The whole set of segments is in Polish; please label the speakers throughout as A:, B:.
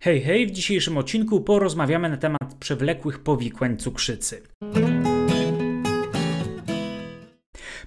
A: Hej, hej, w dzisiejszym odcinku porozmawiamy na temat przewlekłych powikłań cukrzycy.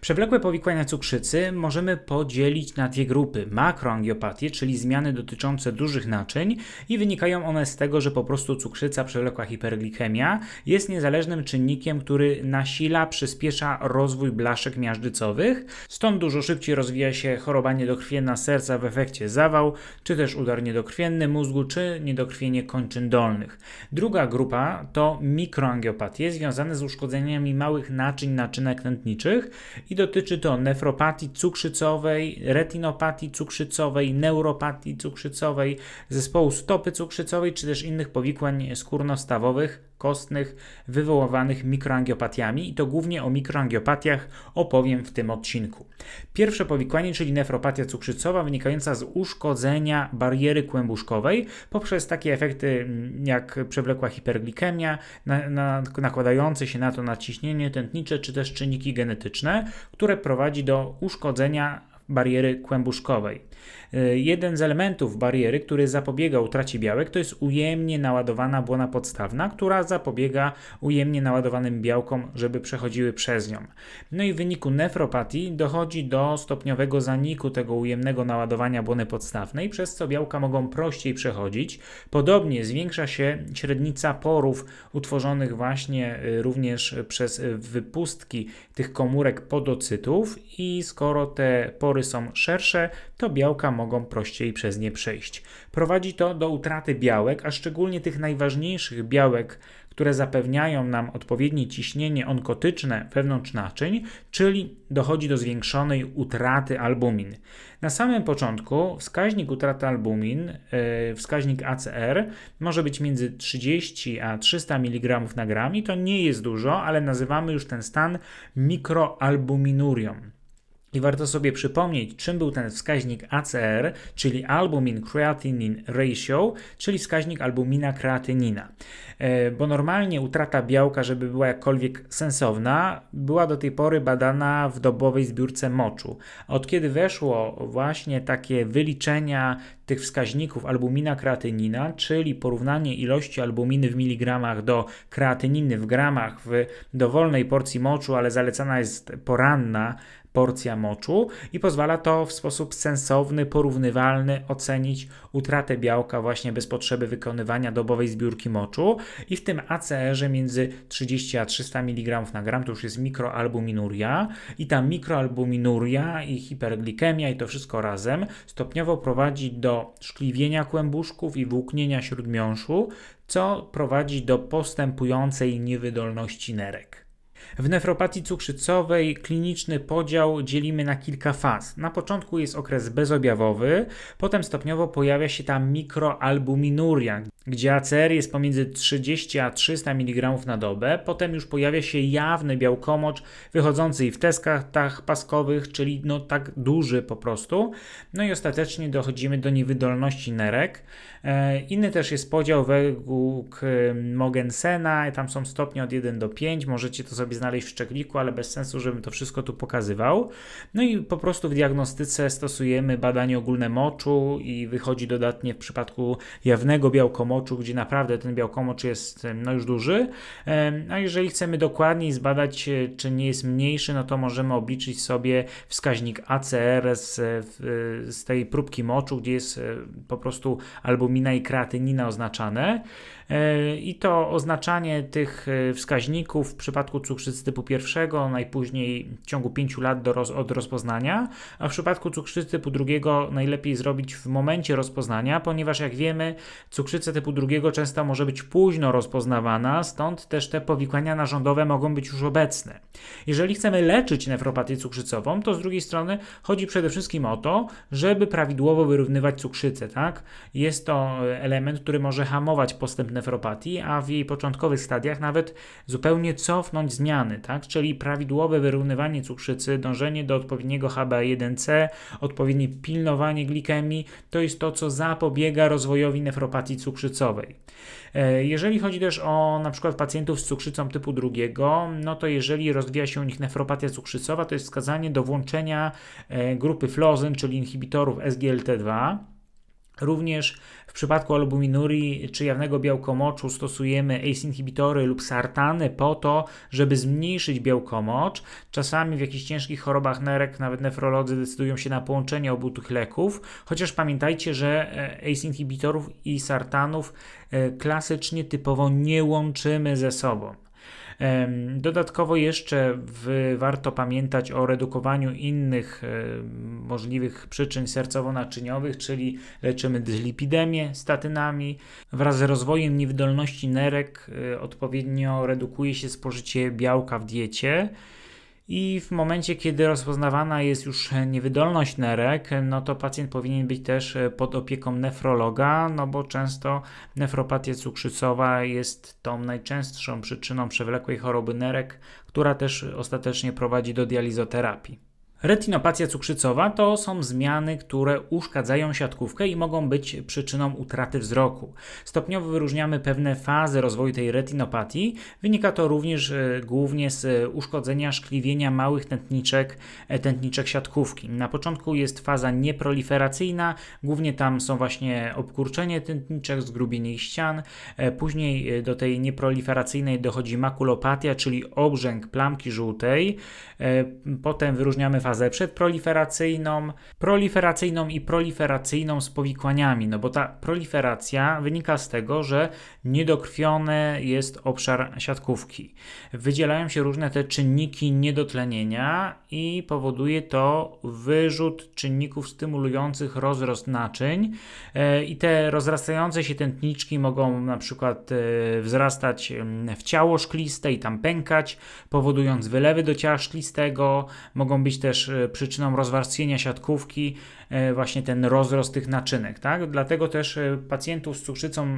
A: Przewlekłe powikłania cukrzycy możemy podzielić na dwie grupy. Makroangiopatie, czyli zmiany dotyczące dużych naczyń i wynikają one z tego, że po prostu cukrzyca, przewlekła hiperglikemia jest niezależnym czynnikiem, który nasila, przyspiesza rozwój blaszek miażdżycowych. Stąd dużo szybciej rozwija się choroba niedokrwienna serca w efekcie zawał, czy też udar niedokrwienny mózgu, czy niedokrwienie kończyn dolnych. Druga grupa to mikroangiopatie związane z uszkodzeniami małych naczyń, naczynek tętniczych i dotyczy to nefropatii cukrzycowej, retinopatii cukrzycowej, neuropatii cukrzycowej, zespołu stopy cukrzycowej, czy też innych powikłań skórno-stawowych, kostnych wywoływanych mikroangiopatiami i to głównie o mikroangiopatiach opowiem w tym odcinku. Pierwsze powikłanie, czyli nefropatia cukrzycowa wynikająca z uszkodzenia bariery kłębuszkowej poprzez takie efekty mm, jak przewlekła hiperglikemia, na, na, nakładające się na to nadciśnienie tętnicze czy też czynniki genetyczne, które prowadzi do uszkodzenia bariery kłębuszkowej. E, jeden z elementów bariery, który zapobiega utracie białek, to jest ujemnie naładowana błona podstawna, która zapobiega ujemnie naładowanym białkom, żeby przechodziły przez nią. No i w wyniku nefropatii dochodzi do stopniowego zaniku tego ujemnego naładowania błony podstawnej, przez co białka mogą prościej przechodzić. Podobnie zwiększa się średnica porów utworzonych właśnie e, również przez e, wypustki tych komórek podocytów i skoro te pory są szersze, to białka białka mogą prościej przez nie przejść. Prowadzi to do utraty białek, a szczególnie tych najważniejszych białek, które zapewniają nam odpowiednie ciśnienie onkotyczne wewnątrz naczyń, czyli dochodzi do zwiększonej utraty albumin. Na samym początku wskaźnik utraty albumin, e, wskaźnik ACR, może być między 30 a 300 mg na gram i to nie jest dużo, ale nazywamy już ten stan mikroalbuminurią. I warto sobie przypomnieć, czym był ten wskaźnik ACR, czyli albumin creatinine ratio, czyli wskaźnik albumina kreatynina. E, bo normalnie utrata białka, żeby była jakkolwiek sensowna, była do tej pory badana w dobowej zbiórce moczu. Od kiedy weszło właśnie takie wyliczenia tych wskaźników albumina kreatynina, czyli porównanie ilości albuminy w miligramach do kreatyniny w gramach w dowolnej porcji moczu, ale zalecana jest poranna porcja moczu i pozwala to w sposób sensowny, porównywalny ocenić utratę białka właśnie bez potrzeby wykonywania dobowej zbiórki moczu i w tym ACR-ze między 30 a 300 mg na gram to już jest mikroalbuminuria i ta mikroalbuminuria i hiperglikemia i to wszystko razem stopniowo prowadzi do szkliwienia kłębuszków i włóknienia śródmiąższu, co prowadzi do postępującej niewydolności nerek. W nefropatii cukrzycowej kliniczny podział dzielimy na kilka faz. Na początku jest okres bezobjawowy, potem stopniowo pojawia się ta mikroalbuminuria, gdzie ACR jest pomiędzy 30 a 300 mg na dobę, potem już pojawia się jawny białkomocz wychodzący i w testach paskowych, czyli no tak duży po prostu. No i ostatecznie dochodzimy do niewydolności nerek. E, inny też jest podział według e, Mogensena, tam są stopnie od 1 do 5, możecie to sobie sobie znaleźć w szczegliku, ale bez sensu, żebym to wszystko tu pokazywał. No i po prostu w diagnostyce stosujemy badanie ogólne moczu i wychodzi dodatnie w przypadku jawnego białkomoczu, gdzie naprawdę ten białkomocz jest no, już duży. A jeżeli chcemy dokładniej zbadać, e, czy nie jest mniejszy, no to możemy obliczyć sobie wskaźnik ACR z, e, e, z tej próbki moczu, gdzie jest po prostu albumina i kreatynina oznaczane. E, I to oznaczanie tych e, wskaźników w przypadku cukrzycy typu pierwszego najpóźniej w ciągu 5 lat do roz, od rozpoznania, a w przypadku cukrzycy typu drugiego najlepiej zrobić w momencie rozpoznania, ponieważ jak wiemy, cukrzyca typu drugiego często może być późno rozpoznawana, stąd też te powikłania narządowe mogą być już obecne. Jeżeli chcemy leczyć nefropatię cukrzycową, to z drugiej strony chodzi przede wszystkim o to, żeby prawidłowo wyrównywać cukrzycę, tak? Jest to e, element, który może hamować postępne nefropatii, a w jej początkowych stadiach nawet zupełnie cofnąć zmiany, tak? czyli prawidłowe wyrównywanie cukrzycy, dążenie do odpowiedniego HbA1c, odpowiednie pilnowanie glikemii, to jest to, co zapobiega rozwojowi nefropatii cukrzycowej. E, jeżeli chodzi też o na przykład pacjentów z cukrzycą typu drugiego, no to jeżeli rozwija się u nich nefropatia cukrzycowa, to jest wskazanie do włączenia e, grupy flozyn, czyli inhibitorów SGLT2. Również w przypadku albuminurii czy jawnego białkomoczu stosujemy ACE inhibitory lub sartany po to, żeby zmniejszyć białkomocz. Czasami w jakichś ciężkich chorobach nerek nawet nefrolodzy decydują się na połączenie obu tych leków, chociaż pamiętajcie, że e, ACE inhibitorów i sartanów e, klasycznie typowo nie łączymy ze sobą. Dodatkowo jeszcze w, warto pamiętać o redukowaniu innych możliwych przyczyn sercowo-naczyniowych, czyli leczymy dyslipidemię statynami. Wraz z rozwojem niewydolności nerek y, odpowiednio redukuje się spożycie białka w diecie. I w momencie, kiedy rozpoznawana jest już niewydolność nerek, no to pacjent powinien być też pod opieką nefrologa, no bo często nefropatia cukrzycowa jest tą najczęstszą przyczyną przewlekłej choroby nerek, która też ostatecznie prowadzi do dializoterapii. Retinopatia cukrzycowa to są zmiany, które uszkadzają siatkówkę i mogą być przyczyną utraty wzroku. Stopniowo wyróżniamy pewne fazy rozwoju tej retinopatii. Wynika to również e, głównie z e, uszkodzenia szkliwienia małych tętniczek, e, tętniczek siatkówki. Na początku jest faza nieproliferacyjna, głównie tam są właśnie obkurczenie tętniczek, zgrubienie ich ścian. Później do tej nieproliferacyjnej dochodzi makulopatia, czyli obrzęk plamki żółtej. Potem wyróżniamy fazę fazę przedproliferacyjną, proliferacyjną i proliferacyjną z powikłaniami, no bo ta proliferacja wynika z tego, że Niedokrwiony jest obszar siatkówki. Wydzielają się różne te czynniki niedotlenienia i powoduje to wyrzut czynników stymulujących rozrost naczyń e, i te rozrastające się tętniczki mogą na przykład e, wzrastać w ciało szkliste i tam pękać, powodując wylewy do ciała szklistego, mogą być też e, przyczyną rozwarstwienia siatkówki, właśnie ten rozrost tych naczynek, tak? Dlatego też pacjentów z cukrzycą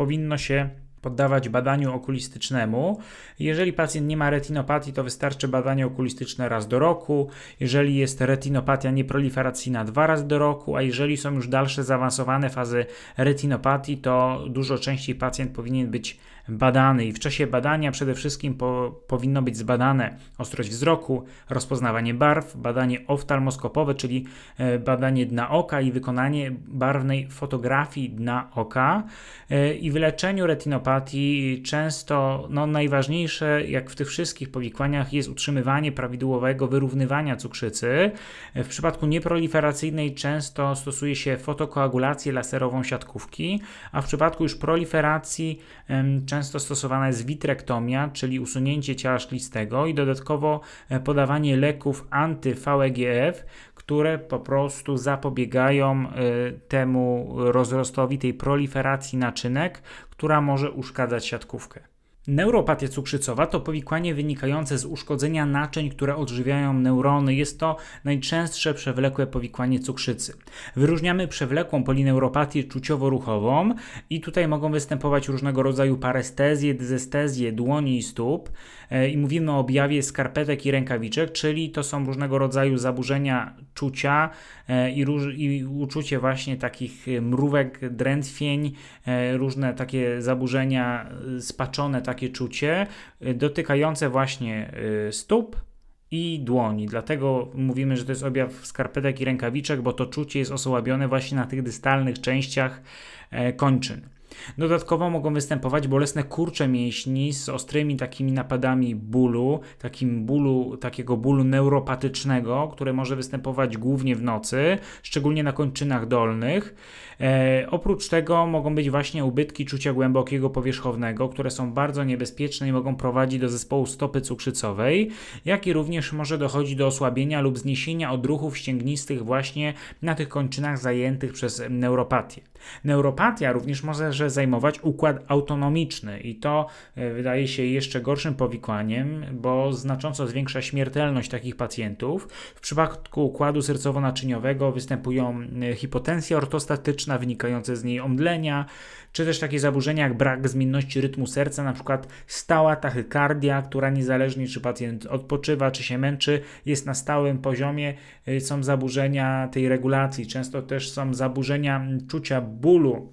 A: powinno się poddawać badaniu okulistycznemu. Jeżeli pacjent nie ma retinopatii, to wystarczy badanie okulistyczne raz do roku. Jeżeli jest retinopatia nieproliferacyjna, dwa razy do roku, a jeżeli są już dalsze zaawansowane fazy retinopatii, to dużo częściej pacjent powinien być badany i w czasie badania przede wszystkim po, powinno być zbadane ostrość wzroku, rozpoznawanie barw, badanie oftalmoskopowe, czyli e, badanie dna oka i wykonanie barwnej fotografii dna oka. E, I w leczeniu retinopatii często no, najważniejsze, jak w tych wszystkich powikłaniach, jest utrzymywanie prawidłowego wyrównywania cukrzycy. E, w przypadku nieproliferacyjnej często stosuje się fotokoagulację laserową siatkówki, a w przypadku już proliferacji często stosowana jest witrektomia, czyli usunięcie ciała szklistego i dodatkowo e, podawanie leków anty-VEGF, które po prostu zapobiegają e, temu rozrostowi, tej proliferacji naczynek, która może uszkadzać siatkówkę. Neuropatia cukrzycowa to powikłanie wynikające z uszkodzenia naczyń, które odżywiają neurony. Jest to najczęstsze przewlekłe powikłanie cukrzycy. Wyróżniamy przewlekłą polineuropatię czuciowo-ruchową i tutaj mogą występować różnego rodzaju parestezje, dyzestezje dłoni i stóp e, i mówimy o objawie skarpetek i rękawiczek, czyli to są różnego rodzaju zaburzenia czucia e, i, i uczucie właśnie takich e, mrówek, drętwień, różne takie zaburzenia spaczone, takie takie czucie y, dotykające właśnie y, stóp i dłoni. Dlatego mówimy, że to jest objaw skarpetek i rękawiczek, bo to czucie jest osłabione właśnie na tych dystalnych częściach e, kończyn. Dodatkowo mogą występować bolesne kurcze mięśni z ostrymi takimi napadami bólu, takim bólu, takiego bólu neuropatycznego, które może występować głównie w nocy, szczególnie na kończynach dolnych. E, oprócz tego mogą być właśnie ubytki czucia głębokiego powierzchownego, które są bardzo niebezpieczne i mogą prowadzić do zespołu stopy cukrzycowej, jak i również może dochodzić do osłabienia lub zniesienia odruchów ścięgnistych właśnie na tych kończynach zajętych przez neuropatię. Neuropatia również może może zajmować układ autonomiczny i to e, wydaje się jeszcze gorszym powikłaniem, bo znacząco zwiększa śmiertelność takich pacjentów. W przypadku układu sercowo-naczyniowego występują e, hipotensja ortostatyczna wynikające z niej omdlenia, czy też takie zaburzenia jak brak zmienności rytmu serca, na przykład stała tachykardia, która niezależnie czy pacjent odpoczywa, czy się męczy, jest na stałym poziomie. E, są zaburzenia tej regulacji, często też są zaburzenia czucia bólu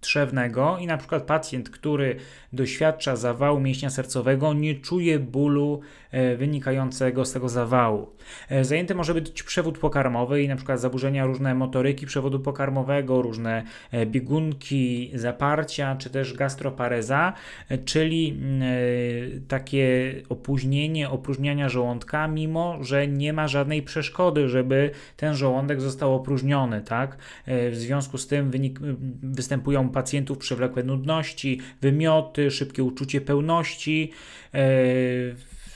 A: trzewnego i na przykład pacjent, który doświadcza zawału mięśnia sercowego, nie czuje bólu e, wynikającego z tego zawału. E, zajęty może być przewód pokarmowy i na przykład zaburzenia różne motoryki przewodu pokarmowego, różne e, biegunki, zaparcia czy też gastropareza, czyli mm, takie opóźnienie opróżniania żołądka, mimo że nie ma żadnej przeszkody, żeby ten żołądek został opróżniony, tak? W związku z tym wynik, występują pacjentów przewlekłe nudności, wymioty, szybkie uczucie pełności. E,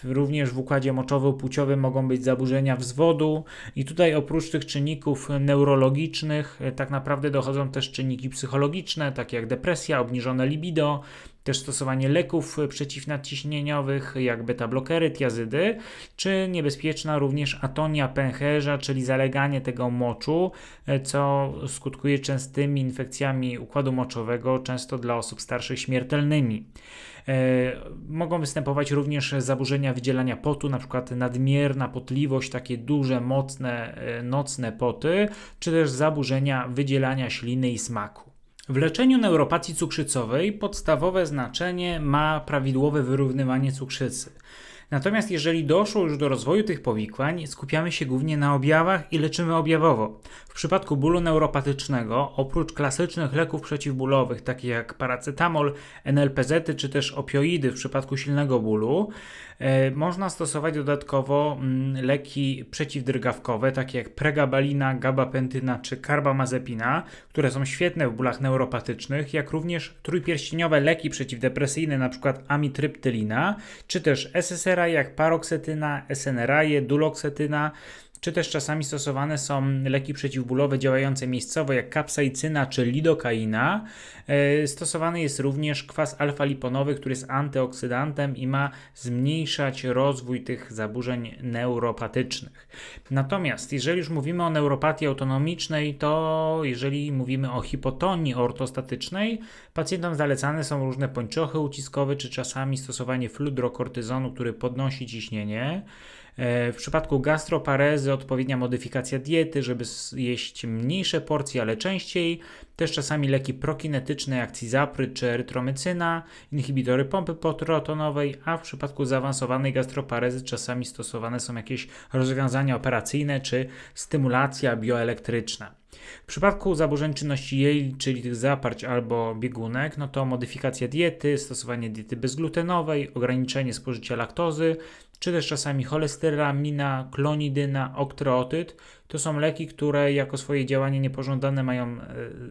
A: również w układzie moczowo-płciowym mogą być zaburzenia wzwodu, i tutaj oprócz tych czynników neurologicznych, e, tak naprawdę dochodzą też czynniki psychologiczne, takie jak depresja, obniżone libido, też stosowanie leków e, przeciwnadciśnieniowych, jak beta-blokery, tiazydy, czy niebezpieczna również atonia pęcherza, czyli zaleganie tego moczu, e, co skutkuje częstymi infekcjami układu moczowego, często dla osób starszych śmiertelnymi. E, mogą występować również zaburzenia wydzielania potu, na przykład nadmierna potliwość, takie duże, mocne, nocne poty, czy też zaburzenia wydzielania śliny i smaku. W leczeniu neuropatii cukrzycowej podstawowe znaczenie ma prawidłowe wyrównywanie cukrzycy. Natomiast jeżeli doszło już do rozwoju tych powikłań, skupiamy się głównie na objawach i leczymy objawowo. W przypadku bólu neuropatycznego, oprócz klasycznych leków przeciwbólowych, takich jak paracetamol, NLPZ czy też opioidy w przypadku silnego bólu, E, można stosować dodatkowo mm, leki przeciwdrgawkowe, takie jak pregabalina, gabapentyna czy karbamazepina, które są świetne w bólach neuropatycznych, jak również trójpierścieniowe leki przeciwdepresyjne, np. amitryptylina, czy też SSRI jak paroksetyna, SNRI, duloxetyna, czy też czasami stosowane są leki przeciwbólowe działające miejscowo, jak kapsaicyna czy lidokaina. E, stosowany jest również kwas alfa-liponowy, który jest antyoksydantem i ma zmniejszać rozwój tych zaburzeń neuropatycznych. Natomiast jeżeli już mówimy o neuropatii autonomicznej, to jeżeli mówimy o hipotonii ortostatycznej, pacjentom zalecane są różne pończochy uciskowe, czy czasami stosowanie fludrokortyzonu, który podnosi ciśnienie. E, w przypadku gastroparezy odpowiednia modyfikacja diety, żeby jeść mniejsze porcje, ale częściej. Też czasami leki prokinetyczne jak cizapry czy erytromycyna, inhibitory pompy potrotonowej. a w przypadku zaawansowanej gastroparezy czasami stosowane są jakieś rozwiązania operacyjne czy stymulacja bioelektryczna. W przypadku zaburzeń czynności jej, czyli tych zaparć albo biegunek, no to modyfikacja diety, stosowanie diety bezglutenowej, ograniczenie spożycia laktozy, czy też czasami cholesteramina, klonidyna, oktrotyt. To są leki, które jako swoje działanie niepożądane mają e,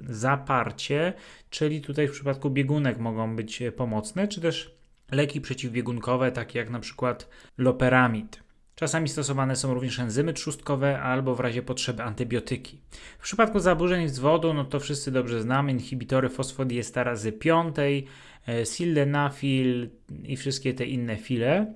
A: zaparcie, czyli tutaj w przypadku biegunek mogą być e, pomocne, czy też leki przeciwbiegunkowe, takie jak na przykład loperamid. Czasami stosowane są również enzymy trzustkowe albo w razie potrzeby antybiotyki. W przypadku zaburzeń z wodą, no to wszyscy dobrze znamy, inhibitory fosfodiesterazy 5, e, sildenafil i wszystkie te inne file.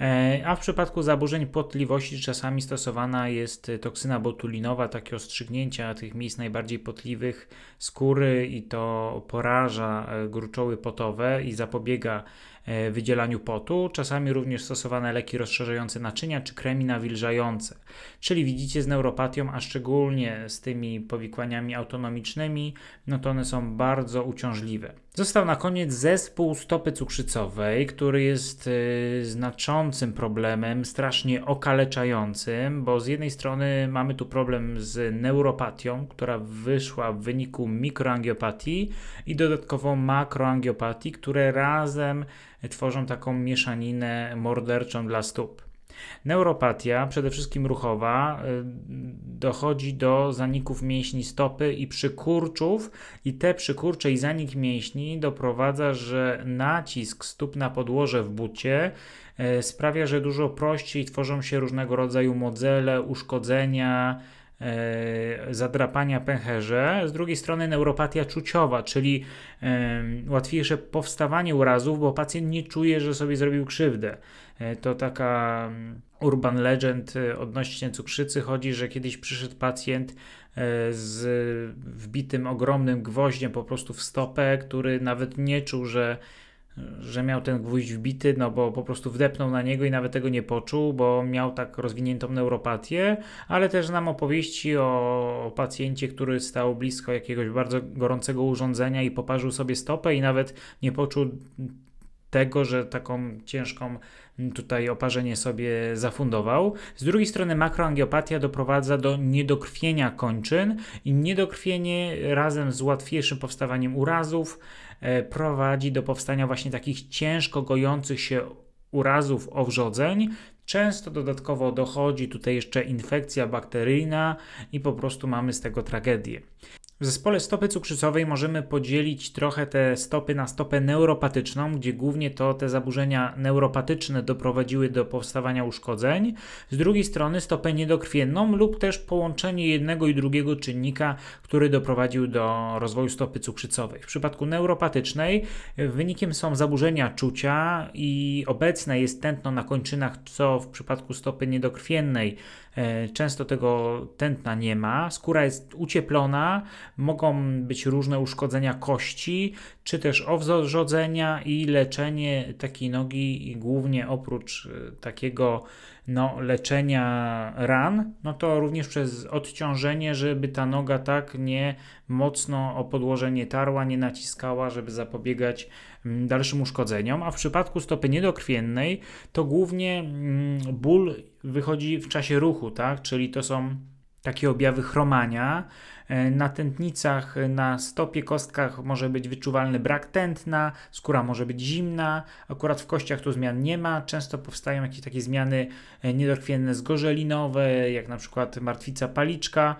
A: E, a w przypadku zaburzeń potliwości czasami stosowana jest toksyna botulinowa, takie ostrzygnięcia tych miejsc najbardziej potliwych skóry i to poraża e, gruczoły potowe i zapobiega E, wydzielaniu potu, czasami również stosowane leki rozszerzające naczynia czy kremi nawilżające. Czyli widzicie z neuropatią, a szczególnie z tymi powikłaniami autonomicznymi, no to one są bardzo uciążliwe. Został na koniec zespół stopy cukrzycowej, który jest y, znaczącym problemem, strasznie okaleczającym, bo z jednej strony mamy tu problem z neuropatią, która wyszła w wyniku mikroangiopatii i dodatkowo makroangiopatii, które razem tworzą taką mieszaninę morderczą dla stóp. Neuropatia, przede wszystkim ruchowa, y, dochodzi do zaników mięśni stopy i przykurczów i te przykurcze i zanik mięśni doprowadza, że nacisk stóp na podłoże w bucie y, sprawia, że dużo prościej tworzą się różnego rodzaju modele uszkodzenia, E, zadrapania pęcherze, z drugiej strony neuropatia czuciowa, czyli łatwiejsze powstawanie urazów, bo pacjent nie czuje, że sobie zrobił krzywdę. E, to taka mm, urban legend e, odnośnie cukrzycy chodzi, że kiedyś przyszedł pacjent z wbitym ogromnym gwoździem po prostu w stopę, który nawet nie czuł, że że miał ten gwóźdź wbity, no bo po prostu wdepnął na niego i nawet tego nie poczuł, bo miał tak rozwiniętą neuropatię, ale też nam opowieści o, o pacjencie, który stał blisko jakiegoś bardzo gorącego urządzenia i poparzył sobie stopę i nawet nie poczuł tego, że taką ciężką tutaj oparzenie sobie zafundował. Z drugiej strony makroangiopatia doprowadza do niedokrwienia kończyn i niedokrwienie razem z łatwiejszym powstawaniem urazów, E, prowadzi do powstania właśnie takich ciężko gojących się urazów owrzodzeń. Często dodatkowo dochodzi tutaj jeszcze infekcja bakteryjna i po prostu mamy z tego tragedię. W zespole stopy cukrzycowej możemy podzielić trochę te stopy na stopę neuropatyczną, gdzie głównie to te zaburzenia neuropatyczne doprowadziły do powstawania uszkodzeń. Z drugiej strony stopę niedokrwienną lub też połączenie jednego i drugiego czynnika, który doprowadził do rozwoju stopy cukrzycowej. W przypadku neuropatycznej wynikiem są zaburzenia czucia i obecne jest tętno na kończynach, co w przypadku stopy niedokrwiennej e, często tego tętna nie ma. Skóra jest ucieplona, Mogą być różne uszkodzenia kości, czy też owzorzodzenia i leczenie takiej nogi, i głównie oprócz e, takiego no, leczenia ran, no to również przez odciążenie, żeby ta noga tak nie mocno o podłożenie tarła, nie naciskała, żeby zapobiegać mm, dalszym uszkodzeniom. A w przypadku stopy niedokrwiennej to głównie mm, ból wychodzi w czasie ruchu, tak? Czyli to są takie objawy chromania. E, na tętnicach, e, na stopie, kostkach może być wyczuwalny brak tętna, skóra może być zimna. Akurat w kościach tu zmian nie ma. Często powstają jakieś takie zmiany e, niedokrwienne zgorzelinowe, jak na przykład martwica paliczka.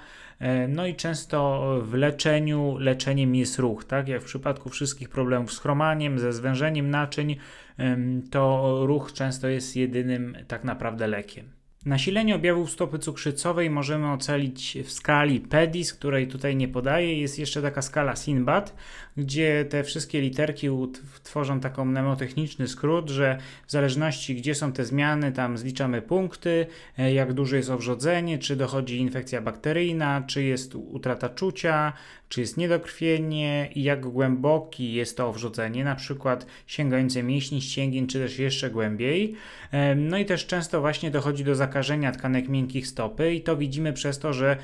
A: No i często w leczeniu leczeniem jest ruch, tak? Jak w przypadku wszystkich problemów z chromaniem, ze zwężeniem naczyń, to ruch często jest jedynym tak naprawdę lekiem. Nasilenie objawów stopy cukrzycowej możemy ocenić w skali PEDIS, której tutaj nie podaję. Jest jeszcze taka skala SINBAD, gdzie te wszystkie literki tworzą taką mnemotechniczny skrót, że w zależności gdzie są te zmiany, tam zliczamy punkty, e, jak duże jest owrzodzenie, czy dochodzi infekcja bakteryjna, czy jest utrata czucia, czy jest niedokrwienie i jak głęboki jest to wrzucenie, na przykład sięgające mięśni ścięgien, czy też jeszcze głębiej. No i też często właśnie dochodzi do zakażenia tkanek miękkich stopy i to widzimy przez to, że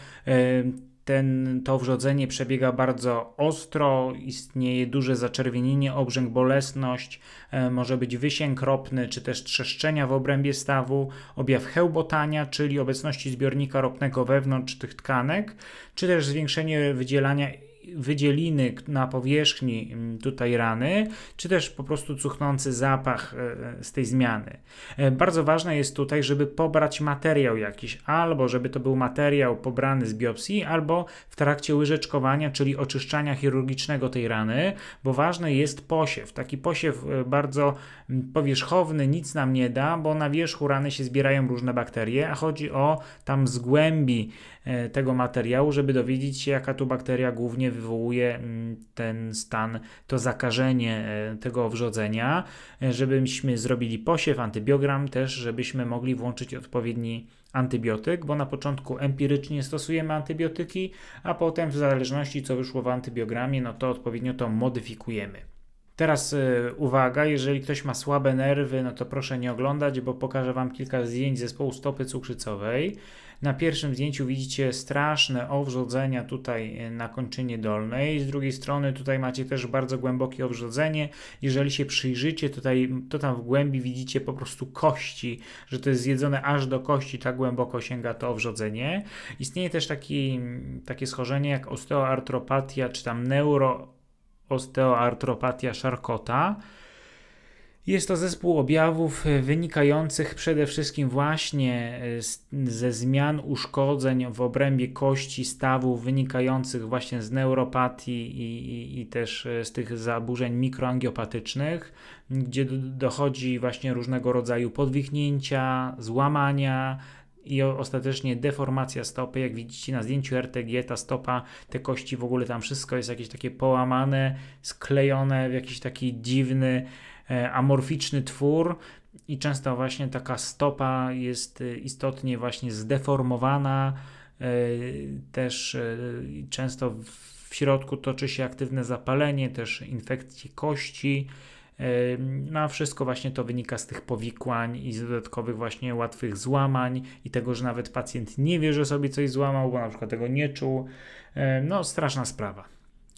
A: ten, to wrodzenie przebiega bardzo ostro, istnieje duże zaczerwienienie, obrzęk, bolesność, e, może być wysięg ropny, czy też trzeszczenia w obrębie stawu, objaw hełbotania, czyli obecności zbiornika ropnego wewnątrz tych tkanek, czy też zwiększenie wydzielania wydzieliny na powierzchni mm, tutaj rany, czy też po prostu cuchnący zapach e, e, z tej zmiany. E, bardzo ważne jest tutaj, żeby pobrać materiał jakiś, albo żeby to był materiał pobrany z biopsji, albo w trakcie łyżeczkowania, czyli oczyszczania chirurgicznego tej rany, bo ważny jest posiew. Taki posiew bardzo mm, powierzchowny nic nam nie da, bo na wierzchu rany się zbierają różne bakterie, a chodzi o tam z głębi E, tego materiału, żeby dowiedzieć się, jaka tu bakteria głównie wywołuje mm, ten stan, to zakażenie e, tego wrzodzenia, e, żebyśmy zrobili posiew, antybiogram też, żebyśmy mogli włączyć odpowiedni antybiotyk, bo na początku empirycznie stosujemy antybiotyki, a potem w zależności co wyszło w antybiogramie, no to odpowiednio to modyfikujemy. Teraz uwaga, jeżeli ktoś ma słabe nerwy, no to proszę nie oglądać, bo pokażę Wam kilka zdjęć zespołu stopy cukrzycowej. Na pierwszym zdjęciu widzicie straszne owrzodzenia tutaj e, na kończynie dolnej. Z drugiej strony tutaj macie też bardzo głębokie owrzodzenie. Jeżeli się przyjrzycie, tutaj, to tam w głębi widzicie po prostu kości, że to jest zjedzone aż do kości, tak głęboko sięga to owrzodzenie. Istnieje też taki, takie schorzenie jak osteoartropatia czy tam neuroosteoartropatia szarkota. Jest to zespół objawów wynikających przede wszystkim właśnie e, z, ze zmian uszkodzeń w obrębie kości, stawu wynikających właśnie z neuropatii i, i, i też e, z tych zaburzeń mikroangiopatycznych, gdzie dochodzi właśnie różnego rodzaju podwichnięcia, złamania, i ostatecznie deformacja stopy. Jak widzicie na zdjęciu RTG, ta stopa, te kości w ogóle tam wszystko jest jakieś takie połamane, sklejone w jakiś taki dziwny, E, amorficzny twór i często właśnie taka stopa jest e, istotnie właśnie zdeformowana, e, też często w środku toczy się aktywne zapalenie, też infekcje kości. No a wszystko właśnie to wynika z tych powikłań i z dodatkowych właśnie łatwych złamań i tego, że nawet pacjent nie wie, że sobie coś złamał, bo na przykład tego nie czuł. No straszna sprawa.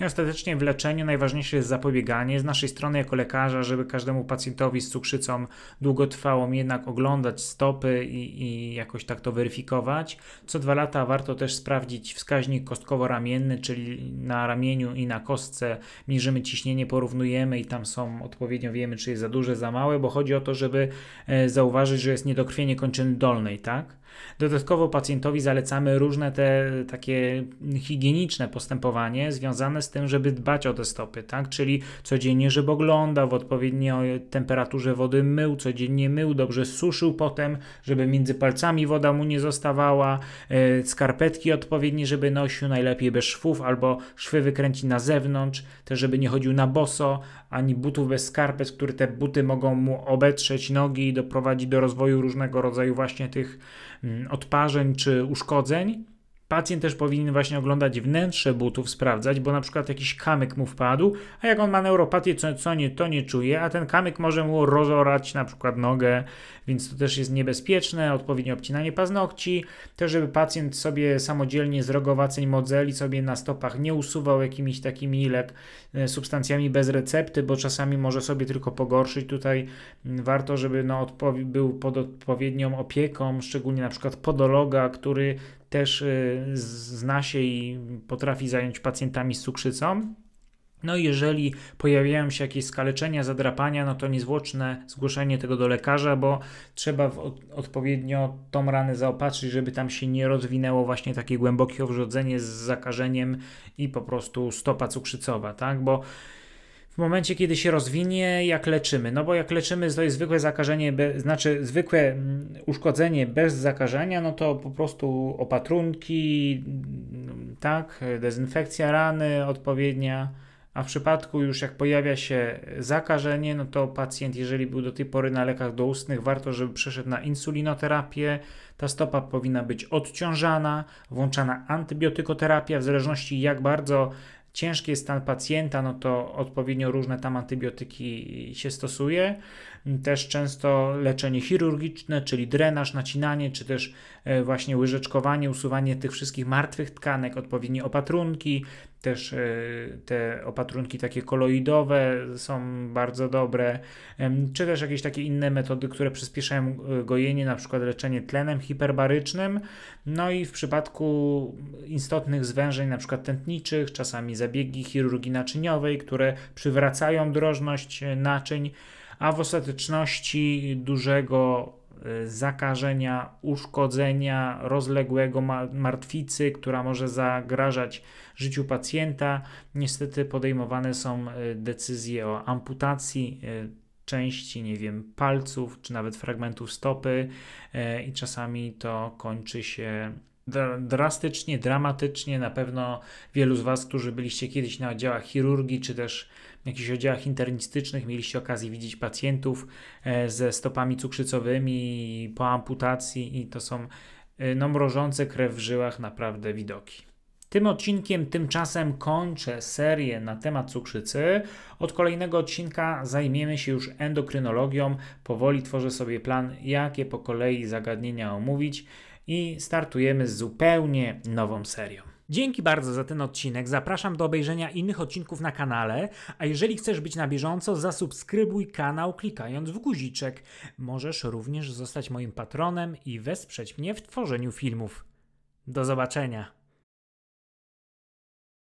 A: I ostatecznie w leczeniu najważniejsze jest zapobieganie. Z naszej strony jako lekarza, żeby każdemu pacjentowi z cukrzycą długotrwałą jednak oglądać stopy i, i jakoś tak to weryfikować. Co dwa lata warto też sprawdzić wskaźnik kostkowo-ramienny, czyli na ramieniu i na kostce mierzymy ciśnienie, porównujemy i tam są odpowiednio wiemy, czy jest za duże, za małe, bo chodzi o to, żeby e, zauważyć, że jest niedokrwienie kończyny dolnej, tak? Dodatkowo pacjentowi zalecamy różne te takie higieniczne postępowanie związane z tym, żeby dbać o te stopy, tak? Czyli codziennie, żeby oglądał w odpowiedniej temperaturze wody, mył, codziennie mył, dobrze suszył potem, żeby między palcami woda mu nie zostawała, yy, skarpetki odpowiednie, żeby nosił, najlepiej bez szwów albo szwy wykręcić na zewnątrz, też żeby nie chodził na boso, ani butów bez skarpet, które te buty mogą mu obetrzeć nogi i doprowadzić do rozwoju różnego rodzaju właśnie tych mm, odparzeń czy uszkodzeń. Pacjent też powinien właśnie oglądać wnętrze butów, sprawdzać, bo na przykład jakiś kamyk mu wpadł, a jak on ma neuropatię, co, co nie, to nie czuje, a ten kamyk może mu rozorać na przykład nogę, więc to też jest niebezpieczne, odpowiednie obcinanie paznokci, też żeby pacjent sobie samodzielnie z rogowaceń modzeli sobie na stopach nie usuwał jakimiś takimi lek, e, substancjami bez recepty, bo czasami może sobie tylko pogorszyć. Tutaj warto, żeby no, był pod odpowiednią opieką, szczególnie na przykład podologa, który też y, zna się i potrafi zająć pacjentami z cukrzycą. No i jeżeli pojawiają się jakieś skaleczenia, zadrapania, no to niezwłoczne zgłoszenie tego do lekarza, bo trzeba od, odpowiednio tą ranę zaopatrzyć, żeby tam się nie rozwinęło właśnie takie głębokie owrzodzenie z zakażeniem i po prostu stopa cukrzycowa, tak? Bo w momencie, kiedy się rozwinie, jak leczymy. No bo jak leczymy, to jest zwykłe zakażenie, be, znaczy zwykłe mm, uszkodzenie bez zakażenia, no to po prostu opatrunki, mm, tak, dezynfekcja rany odpowiednia. A w przypadku już jak pojawia się zakażenie, no to pacjent, jeżeli był do tej pory na lekach doustnych, warto, żeby przeszedł na insulinoterapię. Ta stopa powinna być odciążana, włączana antybiotykoterapia, w zależności jak bardzo ciężki jest stan pacjenta, no to odpowiednio różne tam antybiotyki się stosuje też często leczenie chirurgiczne, czyli drenaż, nacinanie, czy też e, właśnie łyżeczkowanie, usuwanie tych wszystkich martwych tkanek, odpowiednie opatrunki, też e, te opatrunki takie koloidowe są bardzo dobre, czy też jakieś takie inne metody, które przyspieszają e, gojenie, na przykład leczenie tlenem hiperbarycznym. No i w przypadku istotnych zwężeń, na przykład tętniczych, czasami zabiegi chirurgii naczyniowej, które przywracają drożność naczyń, a w ostateczności dużego y, zakażenia, uszkodzenia, rozległego martwicy, która może zagrażać życiu pacjenta. Niestety podejmowane są y, decyzje o amputacji y, części, nie wiem, palców czy nawet fragmentów stopy i czasami to kończy się drastycznie, dramatycznie. Na pewno wielu z Was, którzy byliście kiedyś na oddziałach chirurgii czy też jakichś oddziałach internistycznych, mieliście okazję widzieć pacjentów e, ze stopami cukrzycowymi po amputacji i to są e, no, mrożące krew w żyłach naprawdę widoki. Tym odcinkiem tymczasem kończę serię na temat cukrzycy. Od kolejnego odcinka zajmiemy się już endokrynologią. Powoli tworzę sobie plan, jakie po kolei zagadnienia omówić i startujemy z zupełnie nową serią. Dzięki bardzo za ten odcinek. Zapraszam do obejrzenia innych odcinków na kanale. A jeżeli chcesz być na bieżąco, zasubskrybuj kanał klikając w guziczek. Możesz również zostać moim patronem i wesprzeć mnie w tworzeniu filmów. Do zobaczenia.